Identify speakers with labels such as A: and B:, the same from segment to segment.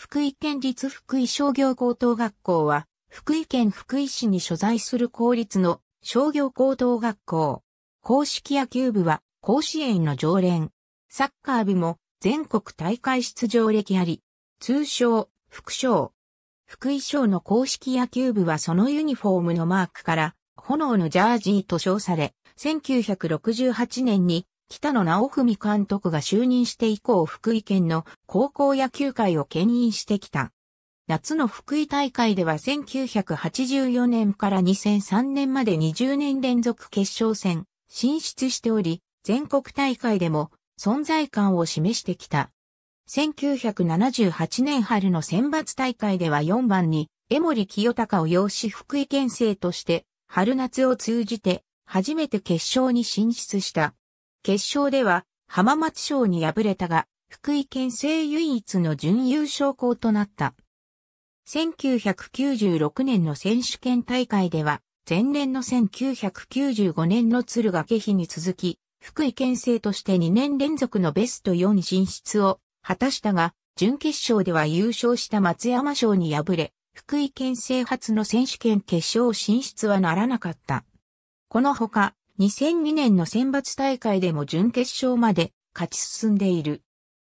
A: 福井県立福井商業高等学校は、福井県福井市に所在する公立の商業高等学校。公式野球部は甲子園の常連。サッカー部も全国大会出場歴あり、通称、福賞。福井賞の公式野球部はそのユニフォームのマークから、炎のジャージーと称され、1968年に北野直文監督が就任して以降福井県の高校野球界を牽引してきた。夏の福井大会では1984年から2003年まで20年連続決勝戦進出しており、全国大会でも存在感を示してきた。1978年春の選抜大会では4番に江森清隆を養子福井県政として春夏を通じて初めて決勝に進出した。決勝では浜松賞に敗れたが、福井県勢唯一の準優勝校となった。1996年の選手権大会では、前年の1995年の鶴が気比に続き、福井県勢として2年連続のベスト4進出を果たしたが、準決勝では優勝した松山賞に敗れ、福井県勢初の選手権決勝進出はならなかった。このほか、2002年の選抜大会でも準決勝まで勝ち進んでいる。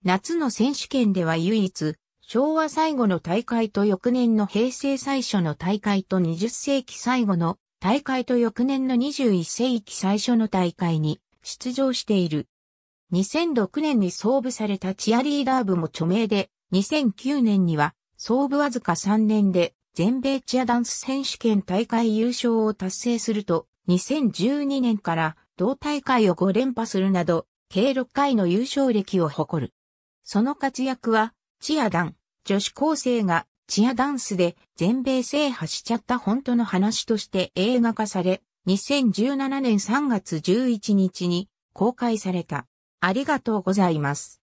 A: 夏の選手権では唯一、昭和最後の大会と翌年の平成最初の大会と20世紀最後の大会と翌年の21世紀最初の大会に出場している。2006年に創部されたチアリーダー部も著名で、2009年には創部わずか3年で全米チアダンス選手権大会優勝を達成すると、2012年から同大会を5連覇するなど、計6回の優勝歴を誇る。その活躍は、チアダン、女子高生がチアダンスで全米制覇しちゃった本当の話として映画化され、2017年3月11日に公開された。ありがとうございます。